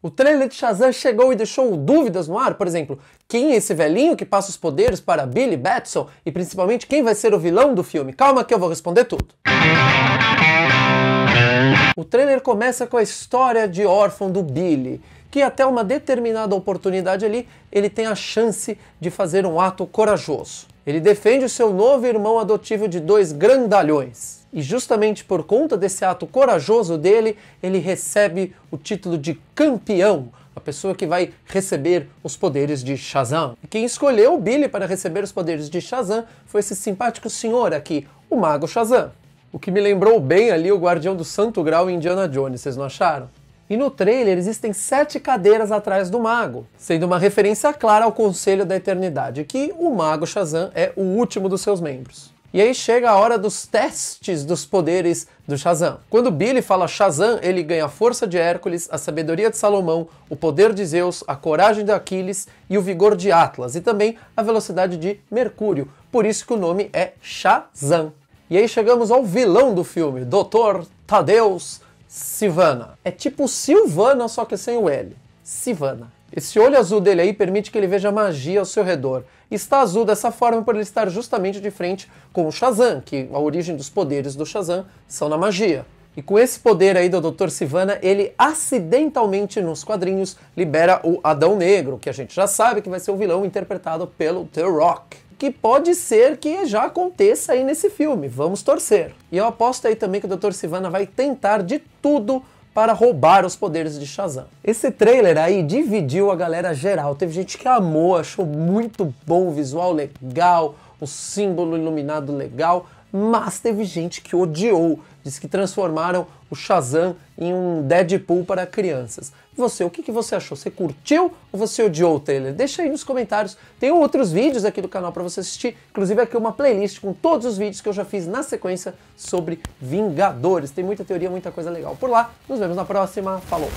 O trailer de Shazam chegou e deixou dúvidas no ar, por exemplo, quem é esse velhinho que passa os poderes para Billy Batson e principalmente quem vai ser o vilão do filme? Calma que eu vou responder tudo. O trailer começa com a história de órfão do Billy, que até uma determinada oportunidade ali, ele tem a chance de fazer um ato corajoso. Ele defende o seu novo irmão adotivo de dois grandalhões. E justamente por conta desse ato corajoso dele, ele recebe o título de campeão, a pessoa que vai receber os poderes de Shazam. E quem escolheu o Billy para receber os poderes de Shazam foi esse simpático senhor aqui, o Mago Shazam. O que me lembrou bem ali o Guardião do Santo Grau em Indiana Jones, vocês não acharam? E no trailer existem sete cadeiras atrás do mago, sendo uma referência clara ao Conselho da Eternidade, que o mago Shazam é o último dos seus membros. E aí chega a hora dos testes dos poderes do Shazam. Quando Billy fala Shazam, ele ganha a força de Hércules, a sabedoria de Salomão, o poder de Zeus, a coragem de Aquiles e o vigor de Atlas, e também a velocidade de Mercúrio. Por isso que o nome é Shazam. E aí chegamos ao vilão do filme, Dr. Tadeus Sivana. É tipo Silvana, só que sem o L. Sivana. Esse olho azul dele aí permite que ele veja magia ao seu redor. está azul dessa forma por ele estar justamente de frente com o Shazam, que a origem dos poderes do Shazam são na magia. E com esse poder aí do Dr. Sivana, ele acidentalmente nos quadrinhos libera o Adão Negro, que a gente já sabe que vai ser o vilão interpretado pelo The Rock que pode ser que já aconteça aí nesse filme. Vamos torcer. E eu aposto aí também que o Dr. Sivana vai tentar de tudo para roubar os poderes de Shazam. Esse trailer aí dividiu a galera geral. Teve gente que amou, achou muito bom, o visual legal, o símbolo iluminado legal, mas teve gente que odiou, diz que transformaram o Shazam em um Deadpool para crianças. Você, o que, que você achou? Você curtiu ou você odiou o trailer? Deixa aí nos comentários. Tem outros vídeos aqui do canal para você assistir, inclusive aqui uma playlist com todos os vídeos que eu já fiz na sequência sobre Vingadores. Tem muita teoria, muita coisa legal por lá. Nos vemos na próxima. Falou!